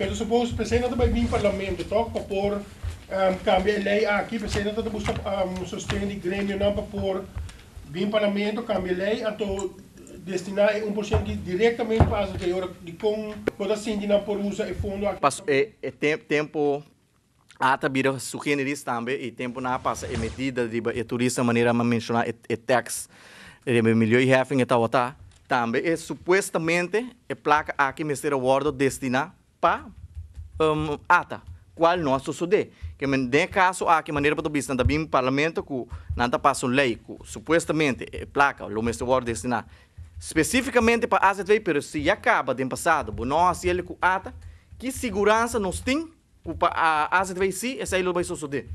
Pero suppose presidente ah, eh, para o parlamento toch por um, a lei aqui presidente também busca um, o grêmio não por min parlamento a lei a to destinar 1% diretamente para as teoria de com toda assim não por usa e fundo aqui. Passo é, eh, é eh, tempo ata bira sugerir também e tempo não passa e medida de e turista maneira a mencionar e, é tax de milhão e half e tal também é supostamente é placa aqui mestre awardo destinar para um, ata qual nosso sude que men de caso a ah, que maneira para o bisnanda bim parlamento que nanta passa um lei que supostamente é eh, placa o mestre war destinar especificamente para asset mas se acaba de passado nós ele que ata que segurança nós tem para a AZV vai se essa ele vai suceder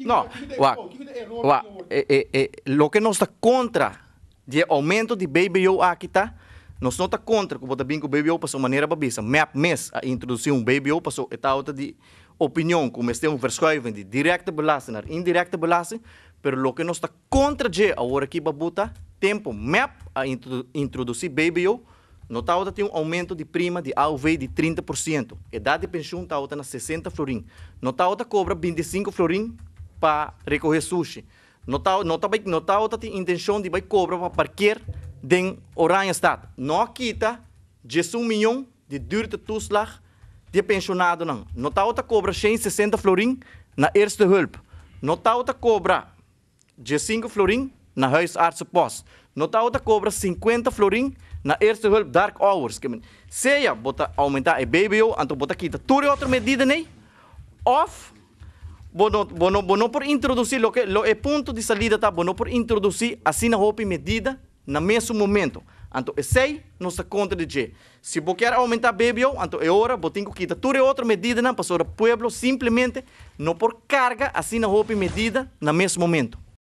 não, o uá, é, é, é, que nós eh, eh, está contra de aumento de BBO aqui tá, nós não contra que o bem com o BBO passou maneira babisa. Map mês a introduzir um BBO passou e tal de opinião, como este é um verschuiven de direta belasting indireta indirecte belasting, pero lo que nós está contra de agora que babuta tempo map a introdu introduzir BBO, nota outra tem um aumento de prima de AUV de 30%. Idade de pensão está outra na 60 florim. Nota outra cobra 25 florim para recorrer sushi. Nota nota nota outra tem intenção de vai cobrar para parquear den Oranje Staat. No kita, Jesus milhão de duurte toeslag, de pensionado não. Não está outra cobra 160 florin na eerste hulp. Não está outra cobra 5 florin na huisartsenpost. Não está outra cobra 50 florim na eerste hulp dark hours. Se je bota aumentar a BBO, então bota kita. Tudo outra medida nei, Of Bono, bono, bono por introduzir lo que lo, o ponto de salida tá bono por introduzir assim na roupa medida no mesmo momento. Então, eu sei, nossa conta de que. Se você quer aumentar a bebida, então é hora, você tem que quitar toda outra medida na pessoa do povo simplesmente não por carga, assim na roupa medida, no mesmo momento.